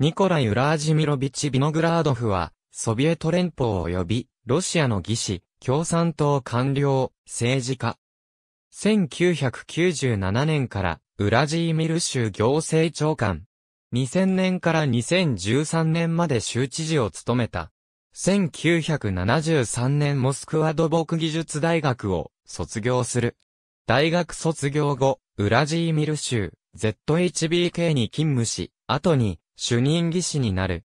ニコライ・ウラージミロビチ・ビノグラードフは、ソビエト連邦及び、ロシアの技師、共産党官僚、政治家。1997年から、ウラジーミル州行政長官。2000年から2013年まで州知事を務めた。1973年モスクワ土木技術大学を卒業する。大学卒業後、ウラジーミル州 ZHBK に勤務し、後に主任技師になる。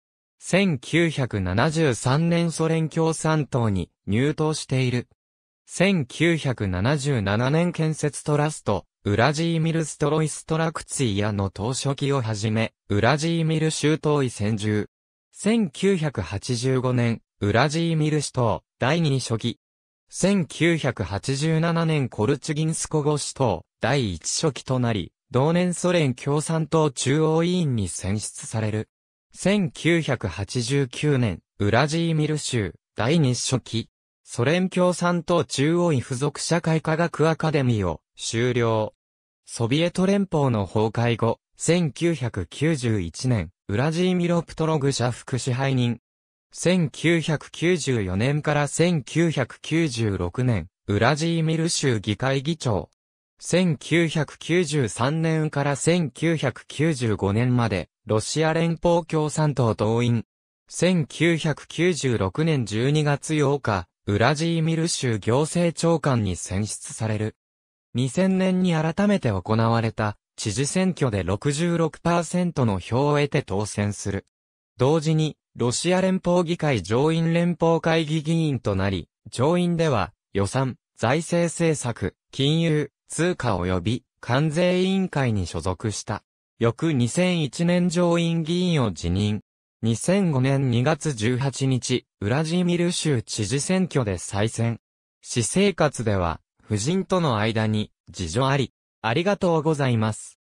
1973年ソ連共産党に入党している。1977年建設トラスト、ウラジーミル・ストロイストラクツィアの投書記をはじめ、ウラジーミル州党委専従。1985年、ウラジーミル首党、第2書記。1987年コルチュギンスコゴ市党、第1書記となり、同年ソ連共産党中央委員に選出される。1989年、ウラジーミル州、第二初期、ソ連共産党中央委附属社会科学アカデミーを終了。ソビエト連邦の崩壊後、1991年、ウラジーミロプトログ社副支配人。1994年から1996年、ウラジーミル州議会議長。1993年から1995年まで、ロシア連邦共産党党員。1996年12月8日、ウラジーミル州行政長官に選出される。2000年に改めて行われた、知事選挙で66%の票を得て当選する。同時に、ロシア連邦議会上院連邦会議議員となり、上院では、予算、財政政策、金融、通貨及び関税委員会に所属した。翌2001年上院議員を辞任。2005年2月18日、ウラジーミル州知事選挙で再選。私生活では、夫人との間に、事情あり。ありがとうございます。